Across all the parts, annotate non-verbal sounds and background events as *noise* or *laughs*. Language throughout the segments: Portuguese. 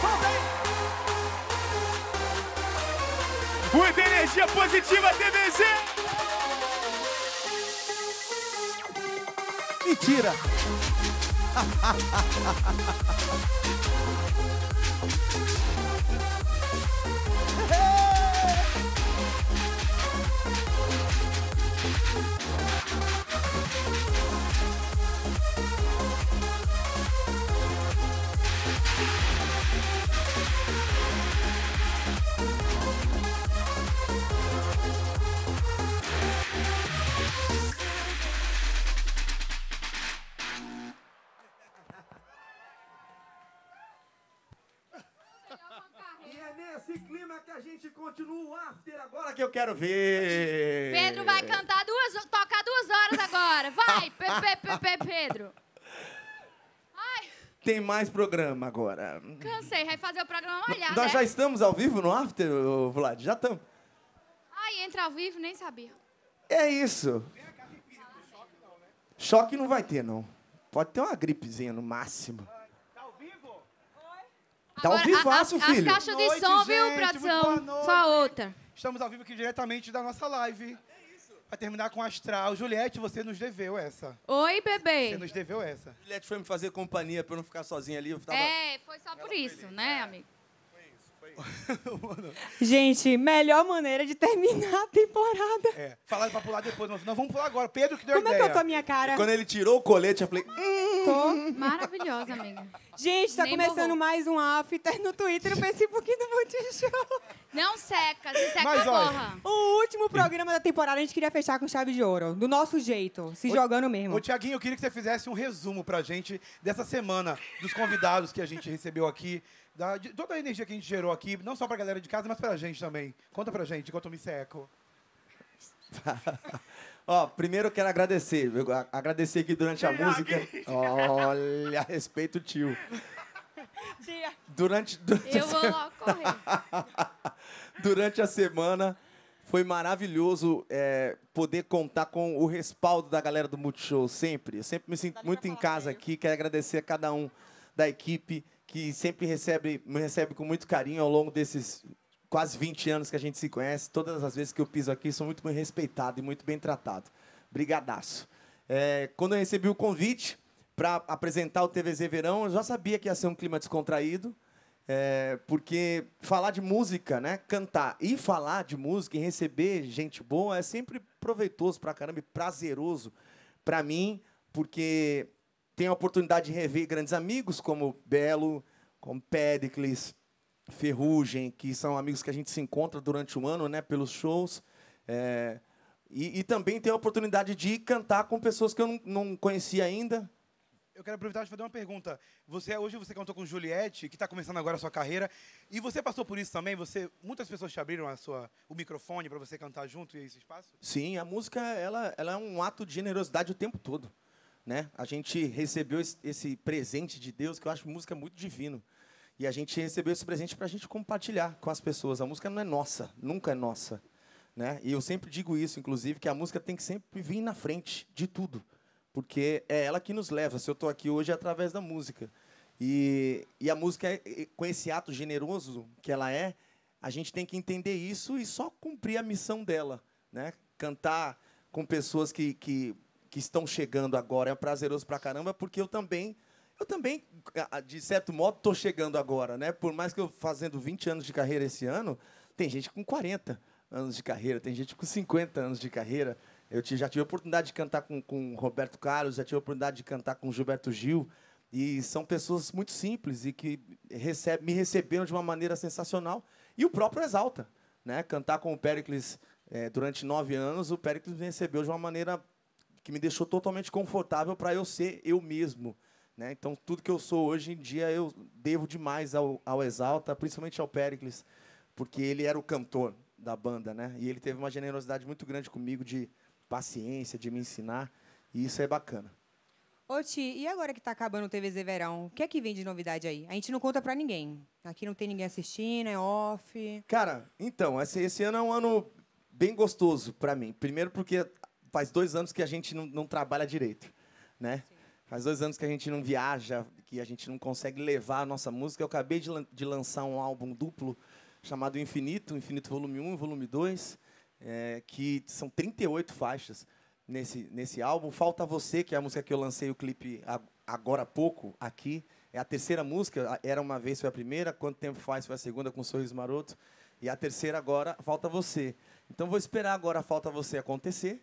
Solta, aí. Muita energia positiva, TVZ. Mentira. *laughs* gente continua o after agora que eu quero ver. Pedro vai cantar duas, tocar duas horas agora. Vai, pe, pe, pe, Pedro. Ai. Tem mais programa agora. Cansei, vai fazer o programa olhar. Nós né? já estamos ao vivo no after, Vlad? Já estamos. Ai, entra ao vivo, nem sabia. É isso. Choque não vai ter, não. Pode ter uma gripezinha no máximo. Tá ao vivaço, filho. As caixas de noite, som, viu, produção? Só outra. Estamos ao vivo aqui diretamente da nossa live. É isso. Pra terminar com Astral. Juliette, você nos deveu essa. Oi, bebê. Você nos deveu essa. Juliette foi me fazer companhia pra eu não ficar sozinha ali. Tava... É, foi só por isso, feliz. né, é. amigo? Gente, melhor maneira de terminar a temporada. É, falaram pra pular depois, mas vamos pular agora. Pedro que deu Como ideia. Como é que eu tô a minha cara? E quando ele tirou o colete, eu falei... Hum. Maravilhosa, amiga. Gente, está começando mais um after no Twitter e no Facebook do Multishow. Não seca, se seca Mas, olha, borra. O último programa da temporada a gente queria fechar com chave de ouro. Do nosso jeito, se o, jogando mesmo. Ô, Tiaguinho, eu queria que você fizesse um resumo pra gente dessa semana, dos convidados que a gente recebeu aqui. Da, de, toda a energia que a gente gerou aqui, não só pra galera de casa, mas pra gente também. Conta pra gente, enquanto eu me seco. *laughs* Ó, primeiro eu quero agradecer. Eu agradecer aqui durante a música. *laughs* Olha, respeito tio. *laughs* Durante, durante eu vou semana... correr. *laughs* durante a semana foi maravilhoso é, poder contar com o respaldo da galera do Multishow sempre. Eu sempre me sinto muito em casa aqui. Quero agradecer a cada um da equipe que sempre recebe, me recebe com muito carinho ao longo desses quase 20 anos que a gente se conhece. Todas as vezes que eu piso aqui, sou muito bem respeitado e muito bem tratado. Brigadaço. É, quando eu recebi o convite para apresentar o TVZ Verão, eu já sabia que ia ser um clima descontraído, é, porque falar de música, né, cantar e falar de música e receber gente boa é sempre proveitoso para caramba e prazeroso para mim, porque tenho a oportunidade de rever grandes amigos como Belo, como Pericles, Ferrugem, que são amigos que a gente se encontra durante o ano, né, pelos shows. É, e, e, também tem a oportunidade de cantar com pessoas que eu não, não conhecia ainda. Eu quero aproveitar e fazer uma pergunta. Você hoje você cantou com Juliette, que está começando agora a sua carreira, e você passou por isso também. Você muitas pessoas te abriram a sua o microfone para você cantar junto e esse espaço. Sim, a música ela, ela é um ato de generosidade o tempo todo, né? A gente recebeu esse, esse presente de Deus que eu acho música muito divino. E a gente recebeu esse presente para a gente compartilhar com as pessoas. A música não é nossa, nunca é nossa. Né? E eu sempre digo isso, inclusive, que a música tem que sempre vir na frente de tudo, porque é ela que nos leva. Se eu estou aqui hoje é através da música. E, e a música, é, com esse ato generoso que ela é, a gente tem que entender isso e só cumprir a missão dela. Né? Cantar com pessoas que, que, que estão chegando agora é prazeroso pra caramba, porque eu também eu também, de certo modo, estou chegando agora, né? Por mais que eu fazendo 20 anos de carreira esse ano, tem gente com 40 anos de carreira, tem gente com 50 anos de carreira. Eu já tive a oportunidade de cantar com, com Roberto Carlos, já tive a oportunidade de cantar com Gilberto Gil. E são pessoas muito simples e que recebe, me receberam de uma maneira sensacional. E o próprio Exalta. Né? Cantar com o Pericles é, durante nove anos, o Pericles me recebeu de uma maneira que me deixou totalmente confortável para eu ser eu mesmo. Né? Então, tudo que eu sou hoje em dia, eu devo demais ao, ao Exalta, principalmente ao Pericles, porque ele era o cantor da banda, né? E ele teve uma generosidade muito grande comigo de paciência, de me ensinar, e isso é bacana. Ô, Ti, e agora que está acabando o TVZ Verão, o que é que vem de novidade aí? A gente não conta para ninguém. Aqui não tem ninguém assistindo, é off. Cara, então, esse, esse ano é um ano bem gostoso para mim. Primeiro porque faz dois anos que a gente não, não trabalha direito, né? Sim. Faz dois anos que a gente não viaja, que a gente não consegue levar a nossa música. Eu acabei de, lan de lançar um álbum duplo chamado Infinito, Infinito Volume 1 e Volume 2, é, que são 38 faixas nesse, nesse álbum. Falta Você, que é a música que eu lancei o clipe agora há pouco aqui. É a terceira música, Era Uma Vez foi a primeira, Quanto Tempo Faz foi a segunda, com o Sorriso Maroto. E a terceira agora, Falta Você. Então vou esperar agora Falta Você acontecer,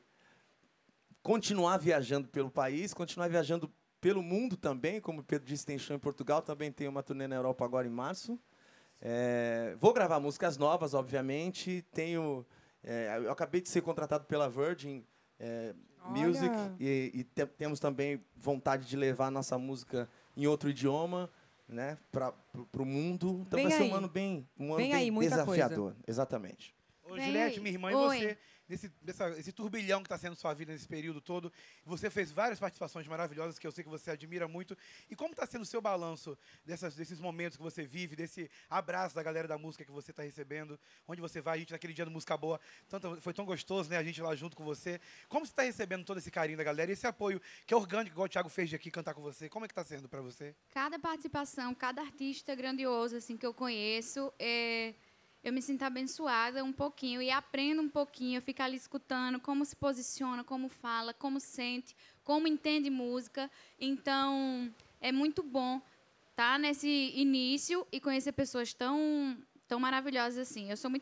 continuar viajando pelo país, continuar viajando pelo mundo também, como o Pedro disse, tem show em Portugal, também tem uma turnê na Europa agora em março. É, vou gravar músicas novas, obviamente. Tenho, é, eu acabei de ser contratado pela Virgin é, Music e, e te, temos também vontade de levar nossa música em outro idioma, né, para o mundo. Então bem vai aí. ser um ano bem, um ano bem, bem aí, desafiador, exatamente. Ô, Juliette, minha irmã, Oi. e você, nesse dessa, esse turbilhão que está sendo sua vida nesse período todo, você fez várias participações maravilhosas que eu sei que você admira muito. E como está sendo o seu balanço dessas, desses momentos que você vive, desse abraço da galera da música que você está recebendo, onde você vai, a gente naquele dia do Música Boa, tanto, foi tão gostoso, né, a gente lá junto com você. Como você está recebendo todo esse carinho da galera e esse apoio que é orgânico, igual o Thiago fez de aqui cantar com você? Como é que está sendo para você? Cada participação, cada artista grandioso assim que eu conheço, é eu me sinto abençoada um pouquinho e aprendo um pouquinho, eu fico ali escutando como se posiciona, como fala, como sente, como entende música. Então, é muito bom estar tá nesse início e conhecer pessoas tão tão maravilhosas assim. Eu sou muito